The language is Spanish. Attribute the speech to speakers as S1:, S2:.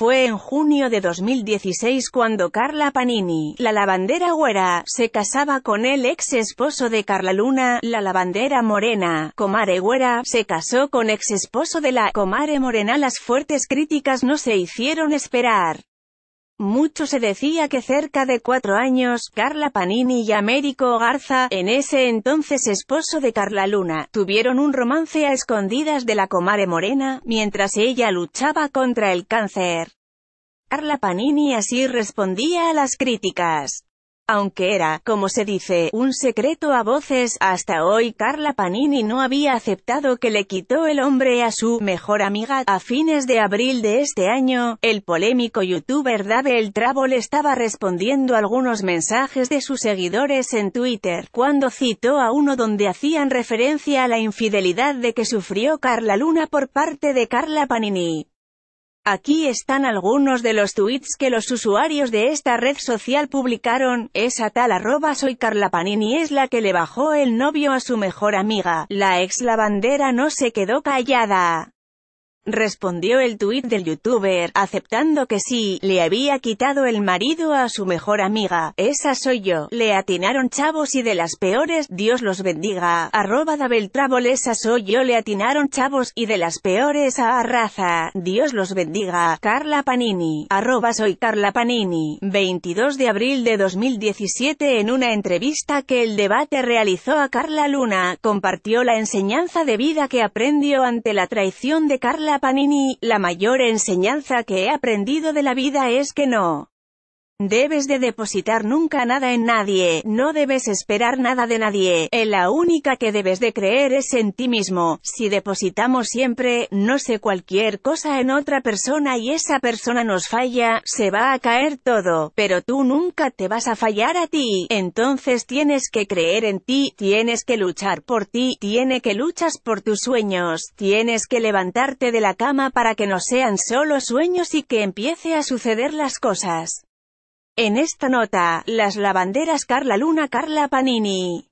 S1: Fue en junio de 2016 cuando Carla Panini, la lavandera güera, se casaba con el ex esposo de Carla Luna, la lavandera morena. Comare güera, se casó con ex esposo de la comare morena. Las fuertes críticas no se hicieron esperar. Mucho se decía que cerca de cuatro años, Carla Panini y Américo Garza, en ese entonces esposo de Carla Luna, tuvieron un romance a escondidas de la comare morena, mientras ella luchaba contra el cáncer. Carla Panini así respondía a las críticas. Aunque era, como se dice, un secreto a voces, hasta hoy Carla Panini no había aceptado que le quitó el hombre a su mejor amiga. A fines de abril de este año, el polémico youtuber Dave El Trabol estaba respondiendo algunos mensajes de sus seguidores en Twitter, cuando citó a uno donde hacían referencia a la infidelidad de que sufrió Carla Luna por parte de Carla Panini. Aquí están algunos de los tweets que los usuarios de esta red social publicaron, esa tal arroba soy Carla Panini es la que le bajó el novio a su mejor amiga, la ex lavandera no se quedó callada. Respondió el tuit del youtuber, aceptando que sí, le había quitado el marido a su mejor amiga. Esa soy yo. Le atinaron chavos y de las peores, Dios los bendiga. Arroba dabel esa soy yo. Le atinaron chavos y de las peores a raza. Dios los bendiga. Carla Panini. Arroba soy Carla Panini. 22 de abril de 2017 en una entrevista que el debate realizó a Carla Luna, compartió la enseñanza de vida que aprendió ante la traición de Carla Panini, la mayor enseñanza que he aprendido de la vida es que no. Debes de depositar nunca nada en nadie, no debes esperar nada de nadie, en eh, la única que debes de creer es en ti mismo. Si depositamos siempre, no sé cualquier cosa en otra persona y esa persona nos falla, se va a caer todo, pero tú nunca te vas a fallar a ti. Entonces tienes que creer en ti, tienes que luchar por ti, tiene que luchas por tus sueños, tienes que levantarte de la cama para que no sean solo sueños y que empiece a suceder las cosas. En esta nota, las lavanderas Carla Luna Carla Panini